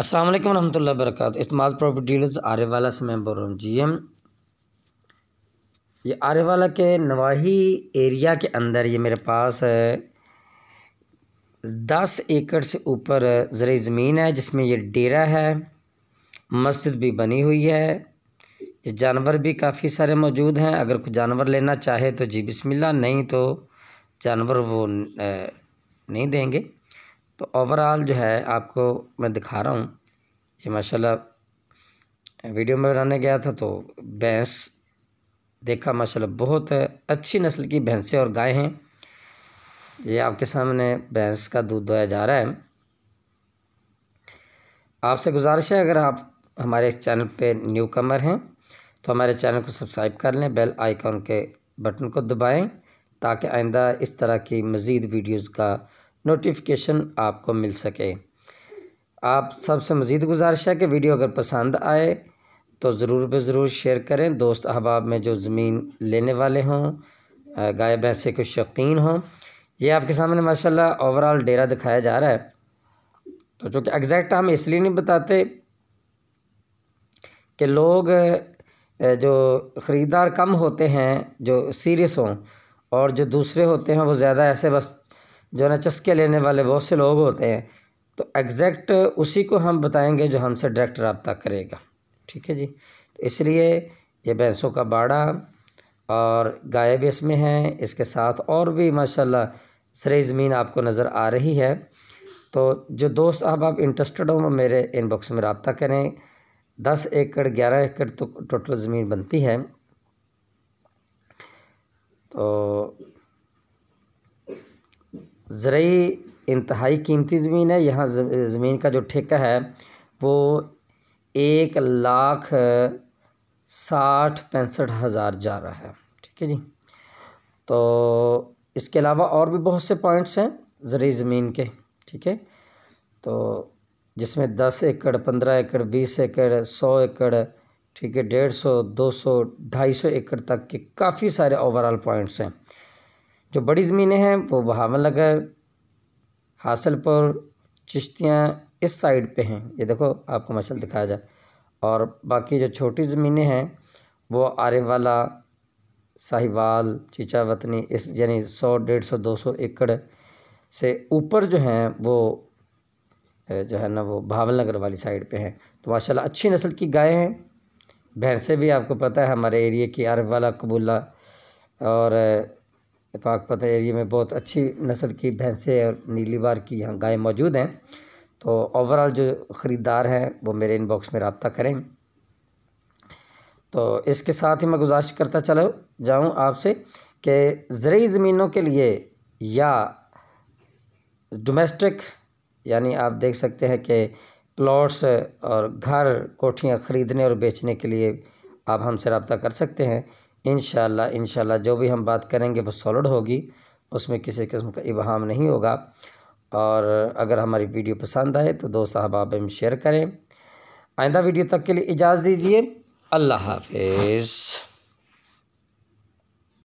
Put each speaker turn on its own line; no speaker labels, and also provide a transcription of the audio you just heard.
अस्सलाम वालेकुम रहमतुल्लाहि वरकत इस्तेमाल प्रॉपर्टी डीलर्स वाला से मैं बोल रहा हूँ जी एम ये आरेवाला के नवाही एरिया के अंदर ये मेरे पास दस एकड़ से ऊपर ज़रि ज़मीन है जिसमें ये डेरा है मस्जिद भी बनी हुई है ये जानवर भी काफ़ी सारे मौजूद हैं अगर कोई जानवर लेना चाहे तो जी बिस्मिल्लाह नहीं तो जानवर वो नहीं देंगे तो ओवरऑल जो है आपको मैं दिखा रहा हूँ ये माशाल्लाह वीडियो में बनाने गया था तो भैंस देखा माशाल्लाह बहुत अच्छी नस्ल की भैंसें और गाय हैं ये आपके सामने भैंस का दूध दोया जा रहा है आपसे गुजारिश है अगर आप हमारे चैनल पे न्यू कमर हैं तो हमारे चैनल को सब्सक्राइब कर लें बेल आइकॉन के बटन को दबाएं ताकि आइंदा इस तरह की मज़ीद वीडियोज़ का नोटिफिकेशन आपको मिल सके आप सबसे मज़ीद गुजारिश है कि वीडियो अगर पसंद आए तो ज़रूर ब ज़रूर शेयर करें दोस्त अहबाब में जो ज़मीन लेने वाले हों गाय भैंसे के शौकीन हों ये आपके सामने माशाल्लाह ओवरऑल डेरा दिखाया जा रहा है तो चूँकि एग्जैक्ट हम इसलिए नहीं बताते कि लोग जो ख़रीदार कम होते हैं जो सीरियस हों और जो दूसरे होते हैं वो ज़्यादा ऐसे बस जो ना चस्के लेने वाले बहुत से लोग होते हैं तो एग्जैक्ट उसी को हम बताएंगे जो हमसे डायरेक्ट रबता करेगा ठीक है जी तो इसलिए ये भैंसों का बाड़ा और गाय भी इसमें हैं इसके साथ और भी माशाल्लाह सरे ज़मीन आपको नज़र आ रही है तो जो दोस्त अब आप इंटरेस्टेड हो मेरे इनबॉक्स में रबता करें दस एकड़ ग्यारह एकड़ तो टोटल ज़मीन बनती है तो ज़रूरी इंतहाई कीमती ज़मीन है यहाँ ज़मीन का जो ठेका है वो एक लाख साठ पैंसठ हज़ार जा रहा है ठीक है जी तो इसके अलावा और भी बहुत से पॉइंट्स हैं ज़रूरी ज़मीन के ठीक है तो जिसमें दस एकड़ पंद्रह एकड़ बीस एकड़ सौ एकड़ ठीक है डेढ़ सौ दो सौ ढाई सौ एकड़ तक के काफ़ी सारे ओवरऑल पॉइंट्स हैं जो बड़ी ज़मीनें हैं वो बहावन नगर हासिलपुर चिश्तियाँ इस साइड पे हैं ये देखो आपको मशल दिखाया जाए और बाकी जो छोटी ज़मीनें हैं वो वाला साहिवाल चीचा वतनी इस यानी सौ डेढ़ सौ दो सौ एकड़ से ऊपर जो हैं वो जो है ना वो भावल नगर वाली साइड पे हैं तो माशाल्लाह अच्छी नस्ल की गायें हैं भैंसें भी आपको पता है हमारे एरिए की वाला कबूला और पाकपत्र एरिया में बहुत अच्छी नस्ल की भैंसें और नीली बार की यहाँ गाय मौजूद हैं तो ओवरऑल जो ख़रीदार हैं वो मेरे इनबॉक्स में रबता करें तो इसके साथ ही मैं गुजारिश करता चला जाऊँ आपसे कि ज़रूरी ज़मीनों के लिए या डोमेस्टिक यानी आप देख सकते हैं कि प्लॉट्स और घर कोठियाँ ख़रीदने और बेचने के लिए आप हमसे रबता कर सकते हैं इन इनशाला जो भी हम बात करेंगे वो सॉलिड होगी उसमें किसी किस्म का इबहम नहीं होगा और अगर हमारी वीडियो पसंद आए तो दोस्त अहबाब में शेयर करें आइंदा वीडियो तक के लिए इजाज़ दीजिए अल्लाह हाफिज़